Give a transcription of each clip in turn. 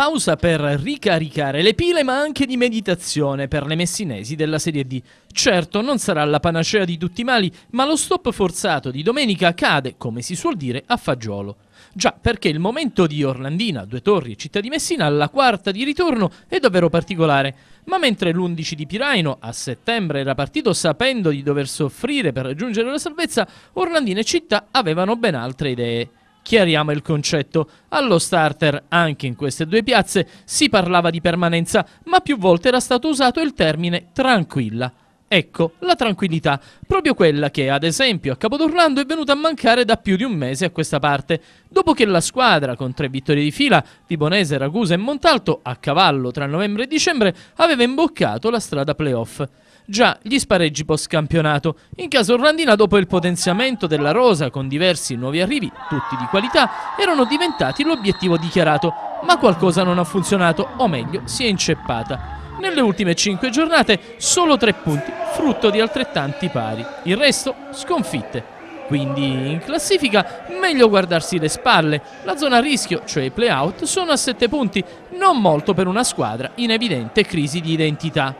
Pausa per ricaricare le pile ma anche di meditazione per le messinesi della Serie D. Certo non sarà la panacea di tutti i mali, ma lo stop forzato di domenica cade, come si suol dire, a fagiolo. Già, perché il momento di Orlandina, Due Torri e Città di Messina alla quarta di ritorno è davvero particolare. Ma mentre l'11 di Piraino a settembre era partito sapendo di dover soffrire per raggiungere la salvezza, Orlandina e Città avevano ben altre idee. Chiariamo il concetto. Allo starter, anche in queste due piazze, si parlava di permanenza, ma più volte era stato usato il termine tranquilla. Ecco, la tranquillità, proprio quella che, ad esempio, a Capodorlando è venuta a mancare da più di un mese a questa parte, dopo che la squadra, con tre vittorie di fila, Tibonese, Ragusa e Montalto, a cavallo tra novembre e dicembre, aveva imboccato la strada playoff. Già, gli spareggi post-campionato. In caso Orlandina, dopo il potenziamento della rosa, con diversi nuovi arrivi, tutti di qualità, erano diventati l'obiettivo dichiarato, ma qualcosa non ha funzionato, o meglio, si è inceppata. Nelle ultime 5 giornate solo 3 punti, frutto di altrettanti pari, il resto sconfitte. Quindi in classifica meglio guardarsi le spalle, la zona a rischio, cioè i playout, sono a 7 punti, non molto per una squadra in evidente crisi di identità.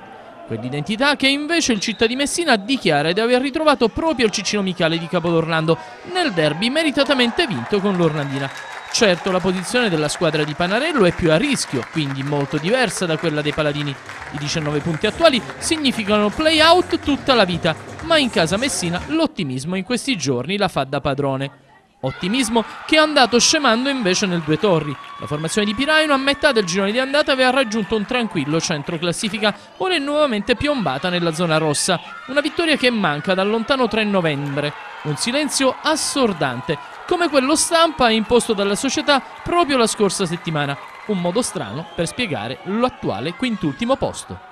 Quell'identità che invece il città di Messina dichiara di aver ritrovato proprio il Ciccino Michele di Capodorlando nel derby meritatamente vinto con l'Ornandina. Certo, la posizione della squadra di Panarello è più a rischio, quindi molto diversa da quella dei Paladini. I 19 punti attuali significano play out tutta la vita, ma in casa Messina l'ottimismo in questi giorni la fa da padrone. Ottimismo che è andato scemando invece nel Due Torri. La formazione di Piraino a metà del girone di andata aveva raggiunto un tranquillo centro classifica, ora è nuovamente piombata nella zona rossa. Una vittoria che manca dal lontano 3 novembre. Un silenzio assordante come quello stampa imposto dalla società proprio la scorsa settimana. Un modo strano per spiegare l'attuale quintultimo posto.